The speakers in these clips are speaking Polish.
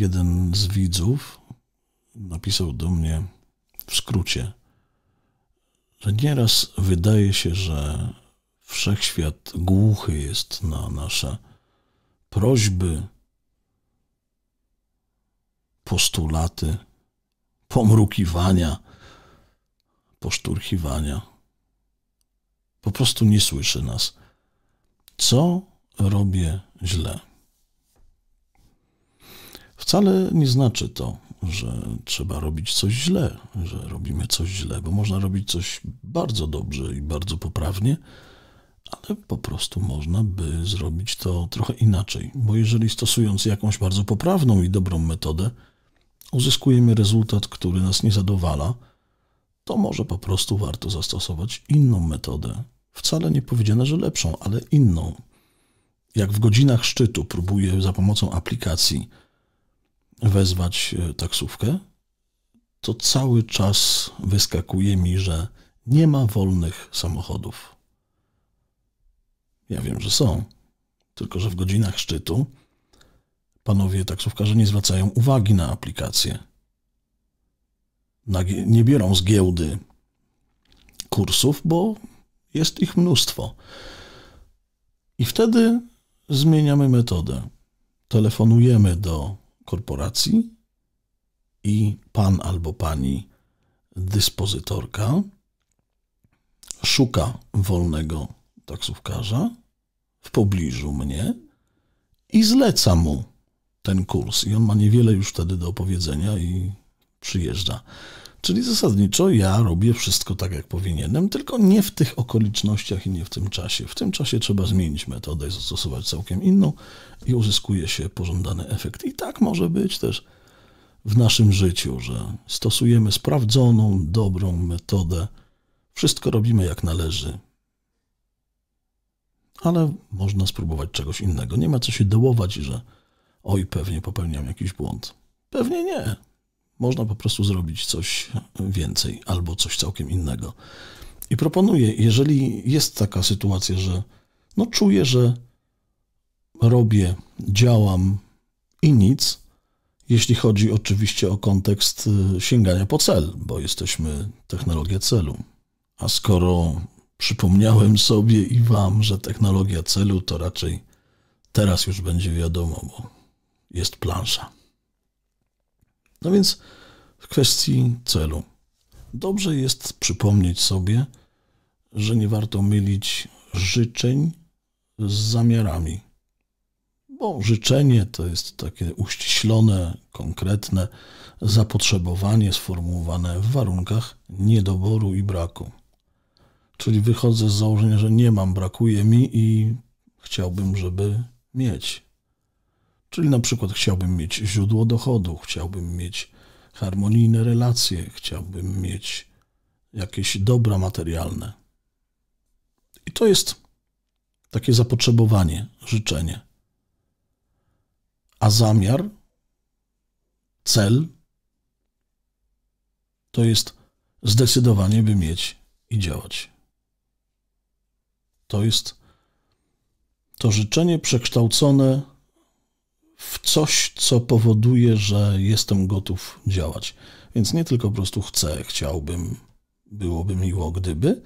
jeden z widzów napisał do mnie w skrócie, że nieraz wydaje się, że wszechświat głuchy jest na nasze prośby, postulaty, pomrukiwania, poszturchiwania. Po prostu nie słyszy nas. Co robię źle? Wcale nie znaczy to, że trzeba robić coś źle, że robimy coś źle, bo można robić coś bardzo dobrze i bardzo poprawnie, ale po prostu można by zrobić to trochę inaczej, bo jeżeli stosując jakąś bardzo poprawną i dobrą metodę, uzyskujemy rezultat, który nas nie zadowala, to może po prostu warto zastosować inną metodę. Wcale nie powiedziane, że lepszą, ale inną. Jak w godzinach szczytu próbuję za pomocą aplikacji wezwać e, taksówkę, to cały czas wyskakuje mi, że nie ma wolnych samochodów. Ja wiem, że są, tylko że w godzinach szczytu panowie taksówkarze nie zwracają uwagi na aplikację. nie biorą z giełdy kursów, bo jest ich mnóstwo. I wtedy zmieniamy metodę. Telefonujemy do korporacji i pan albo pani dyspozytorka szuka wolnego taksówkarza w pobliżu mnie i zleca mu ten kurs. I on ma niewiele już wtedy do opowiedzenia i przyjeżdża. Czyli zasadniczo ja robię wszystko tak, jak powinienem, tylko nie w tych okolicznościach i nie w tym czasie. W tym czasie trzeba zmienić metodę i zastosować całkiem inną i uzyskuje się pożądany efekt. I tak może być też w naszym życiu, że stosujemy sprawdzoną, dobrą metodę, wszystko robimy jak należy, ale można spróbować czegoś innego. Nie ma co się dołować, że oj, pewnie popełniam jakiś błąd. Pewnie nie. Można po prostu zrobić coś więcej albo coś całkiem innego. I proponuję, jeżeli jest taka sytuacja, że no czuję, że robię, działam i nic, jeśli chodzi oczywiście o kontekst y, sięgania po cel, bo jesteśmy technologia celu. A skoro przypomniałem sobie i Wam, że technologia celu to raczej teraz już będzie wiadomo, bo jest plansza. No więc w kwestii celu. Dobrze jest przypomnieć sobie, że nie warto mylić życzeń z zamiarami. Bo życzenie to jest takie uściślone, konkretne zapotrzebowanie sformułowane w warunkach niedoboru i braku. Czyli wychodzę z założenia, że nie mam, brakuje mi i chciałbym, żeby mieć. Czyli na przykład chciałbym mieć źródło dochodu, chciałbym mieć harmonijne relacje, chciałbym mieć jakieś dobra materialne. I to jest takie zapotrzebowanie, życzenie. A zamiar, cel to jest zdecydowanie, by mieć i działać. To jest to życzenie przekształcone w coś, co powoduje, że jestem gotów działać. Więc nie tylko po prostu chcę, chciałbym, byłoby miło gdyby,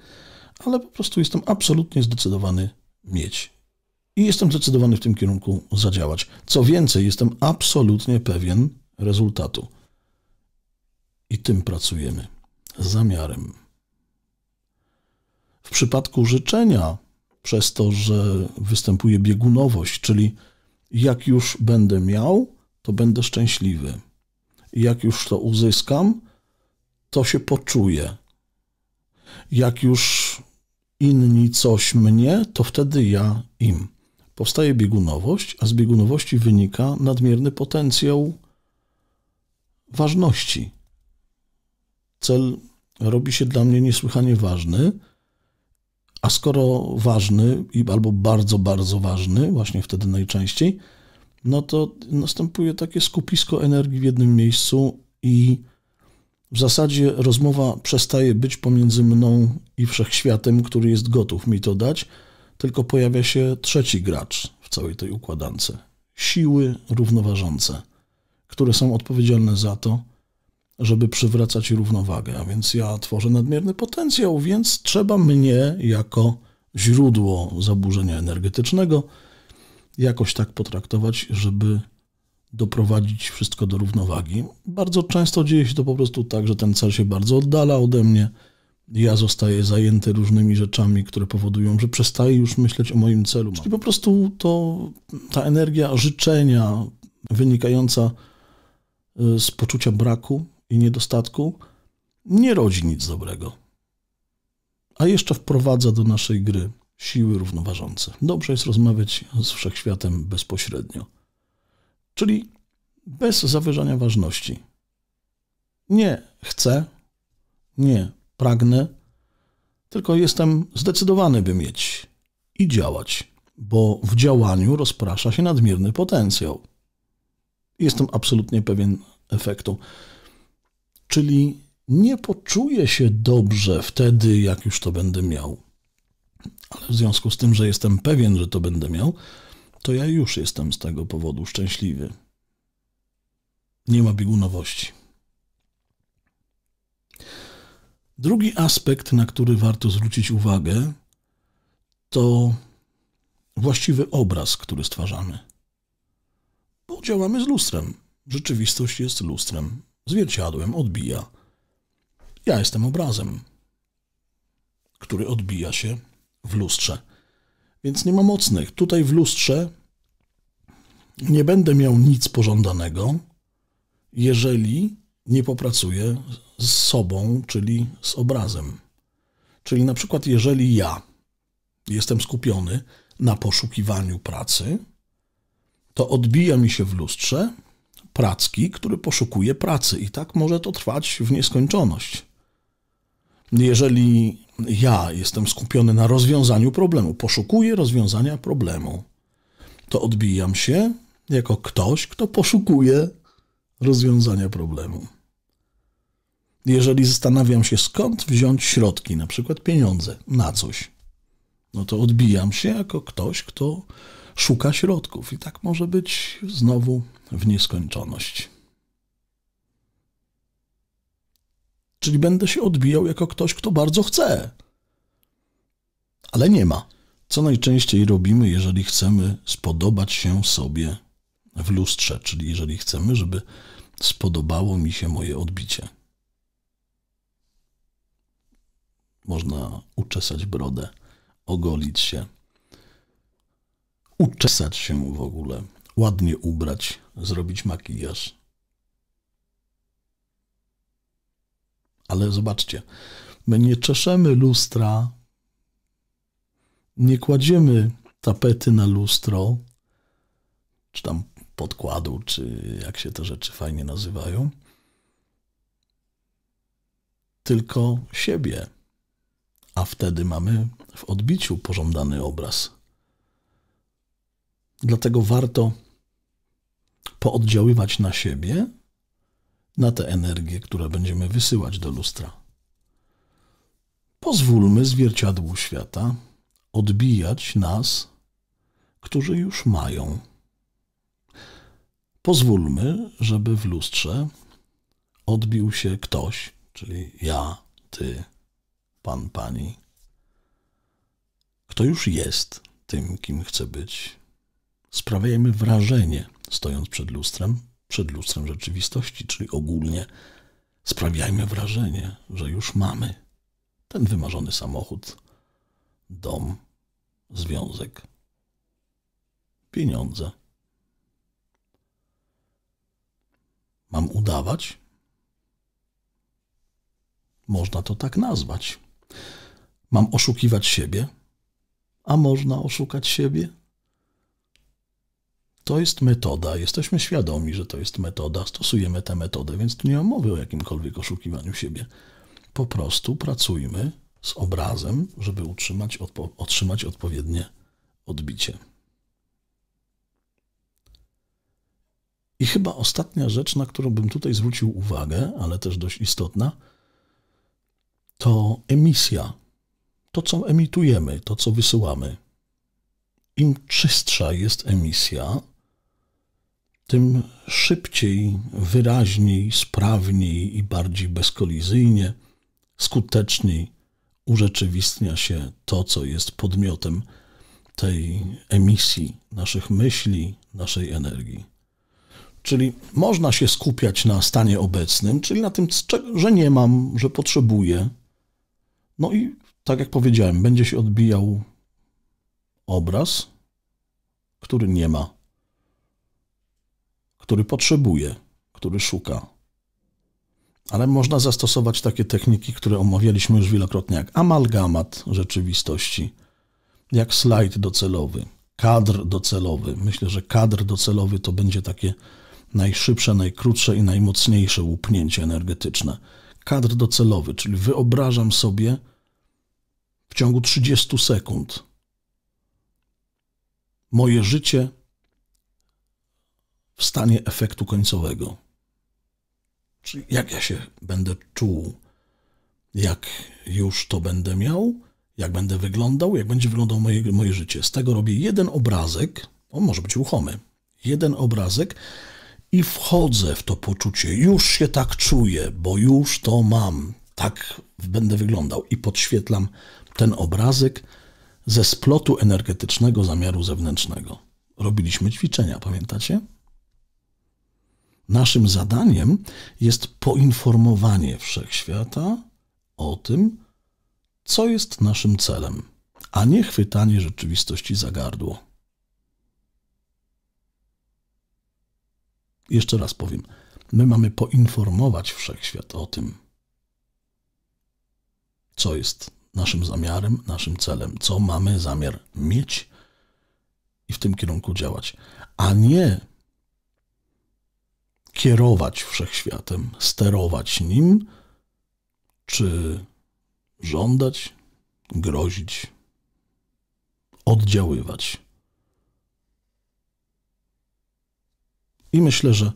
ale po prostu jestem absolutnie zdecydowany mieć. I jestem zdecydowany w tym kierunku zadziałać. Co więcej, jestem absolutnie pewien rezultatu. I tym pracujemy. Z zamiarem. W przypadku życzenia, przez to, że występuje biegunowość, czyli jak już będę miał, to będę szczęśliwy. Jak już to uzyskam, to się poczuję. Jak już inni coś mnie, to wtedy ja im. Powstaje biegunowość, a z biegunowości wynika nadmierny potencjał ważności. Cel robi się dla mnie niesłychanie ważny, a skoro ważny, albo bardzo, bardzo ważny, właśnie wtedy najczęściej, no to następuje takie skupisko energii w jednym miejscu i w zasadzie rozmowa przestaje być pomiędzy mną i wszechświatem, który jest gotów mi to dać, tylko pojawia się trzeci gracz w całej tej układance. Siły równoważące, które są odpowiedzialne za to, żeby przywracać równowagę, a więc ja tworzę nadmierny potencjał, więc trzeba mnie jako źródło zaburzenia energetycznego jakoś tak potraktować, żeby doprowadzić wszystko do równowagi. Bardzo często dzieje się to po prostu tak, że ten cel się bardzo oddala ode mnie. Ja zostaję zajęty różnymi rzeczami, które powodują, że przestaję już myśleć o moim celu. Czyli po prostu to ta energia życzenia wynikająca y, z poczucia braku i niedostatku nie rodzi nic dobrego. A jeszcze wprowadza do naszej gry siły równoważące. Dobrze jest rozmawiać z wszechświatem bezpośrednio. Czyli bez zawyżania ważności. Nie chcę, nie pragnę, tylko jestem zdecydowany, by mieć i działać, bo w działaniu rozprasza się nadmierny potencjał. Jestem absolutnie pewien efektu. Czyli nie poczuję się dobrze wtedy, jak już to będę miał. Ale w związku z tym, że jestem pewien, że to będę miał, to ja już jestem z tego powodu szczęśliwy. Nie ma biegunowości. Drugi aspekt, na który warto zwrócić uwagę, to właściwy obraz, który stwarzamy. Bo działamy z lustrem. Rzeczywistość jest lustrem. Zwierciadłem odbija. Ja jestem obrazem, który odbija się w lustrze. Więc nie ma mocnych. Tutaj w lustrze nie będę miał nic pożądanego, jeżeli nie popracuję z sobą, czyli z obrazem. Czyli na przykład, jeżeli ja jestem skupiony na poszukiwaniu pracy, to odbija mi się w lustrze pracki, który poszukuje pracy i tak może to trwać w nieskończoność. Jeżeli ja jestem skupiony na rozwiązaniu problemu, poszukuję rozwiązania problemu, to odbijam się jako ktoś, kto poszukuje rozwiązania problemu. Jeżeli zastanawiam się, skąd wziąć środki, na przykład pieniądze, na coś, no to odbijam się jako ktoś, kto szuka środków i tak może być znowu w nieskończoność. Czyli będę się odbijał jako ktoś, kto bardzo chce, ale nie ma. Co najczęściej robimy, jeżeli chcemy spodobać się sobie w lustrze, czyli jeżeli chcemy, żeby spodobało mi się moje odbicie. Można uczesać brodę, ogolić się, uczesać się w ogóle, ładnie ubrać, zrobić makijaż. Ale zobaczcie, my nie czeszemy lustra, nie kładziemy tapety na lustro, czy tam podkładu, czy jak się te rzeczy fajnie nazywają, tylko siebie. A wtedy mamy w odbiciu pożądany obraz. Dlatego warto pooddziaływać na siebie, na tę energię, którą będziemy wysyłać do lustra. Pozwólmy zwierciadłu świata odbijać nas, którzy już mają. Pozwólmy, żeby w lustrze odbił się ktoś, czyli ja, ty, pan, pani, kto już jest tym, kim chce być sprawiajmy wrażenie, stojąc przed lustrem, przed lustrem rzeczywistości, czyli ogólnie sprawiajmy wrażenie, że już mamy ten wymarzony samochód, dom, związek, pieniądze. Mam udawać? Można to tak nazwać. Mam oszukiwać siebie? A można oszukać siebie? To jest metoda, jesteśmy świadomi, że to jest metoda, stosujemy tę metodę, więc tu nie ma mowy o jakimkolwiek oszukiwaniu siebie. Po prostu pracujmy z obrazem, żeby utrzymać, odpo otrzymać odpowiednie odbicie. I chyba ostatnia rzecz, na którą bym tutaj zwrócił uwagę, ale też dość istotna, to emisja. To, co emitujemy, to, co wysyłamy. Im czystsza jest emisja, tym szybciej, wyraźniej, sprawniej i bardziej bezkolizyjnie, skuteczniej urzeczywistnia się to, co jest podmiotem tej emisji naszych myśli, naszej energii. Czyli można się skupiać na stanie obecnym, czyli na tym, że nie mam, że potrzebuję. No i tak jak powiedziałem, będzie się odbijał obraz, który nie ma który potrzebuje, który szuka. Ale można zastosować takie techniki, które omawialiśmy już wielokrotnie, jak amalgamat rzeczywistości, jak slajd docelowy, kadr docelowy. Myślę, że kadr docelowy to będzie takie najszybsze, najkrótsze i najmocniejsze łupnięcie energetyczne. Kadr docelowy, czyli wyobrażam sobie w ciągu 30 sekund moje życie w stanie efektu końcowego. Czyli jak ja się będę czuł, jak już to będę miał, jak będę wyglądał, jak będzie wyglądało moje, moje życie. Z tego robię jeden obrazek, on może być ruchomy, jeden obrazek i wchodzę w to poczucie, już się tak czuję, bo już to mam, tak będę wyglądał i podświetlam ten obrazek ze splotu energetycznego zamiaru zewnętrznego. Robiliśmy ćwiczenia, pamiętacie? Naszym zadaniem jest poinformowanie wszechświata o tym, co jest naszym celem, a nie chwytanie rzeczywistości za gardło. Jeszcze raz powiem, my mamy poinformować wszechświat o tym, co jest naszym zamiarem, naszym celem, co mamy zamiar mieć i w tym kierunku działać, a nie kierować wszechświatem, sterować nim, czy żądać, grozić, oddziaływać. I myślę, że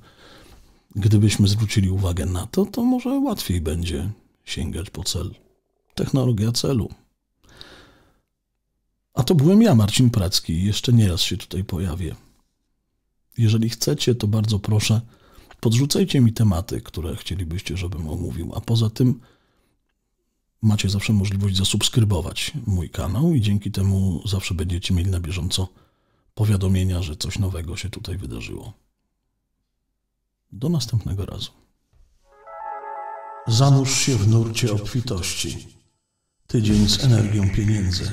gdybyśmy zwrócili uwagę na to, to może łatwiej będzie sięgać po cel. Technologia celu. A to byłem ja, Marcin Pracki, jeszcze nieraz się tutaj pojawię. Jeżeli chcecie, to bardzo proszę Podrzucajcie mi tematy, które chcielibyście, żebym omówił, a poza tym macie zawsze możliwość zasubskrybować mój kanał i dzięki temu zawsze będziecie mieli na bieżąco powiadomienia, że coś nowego się tutaj wydarzyło. Do następnego razu. Zanurz się w nurcie obfitości. Tydzień z energią pieniędzy.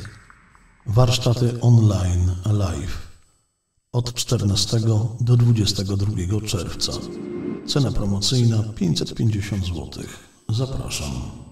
Warsztaty online live od 14 do 22 czerwca. Cena promocyjna 550 zł. Zapraszam.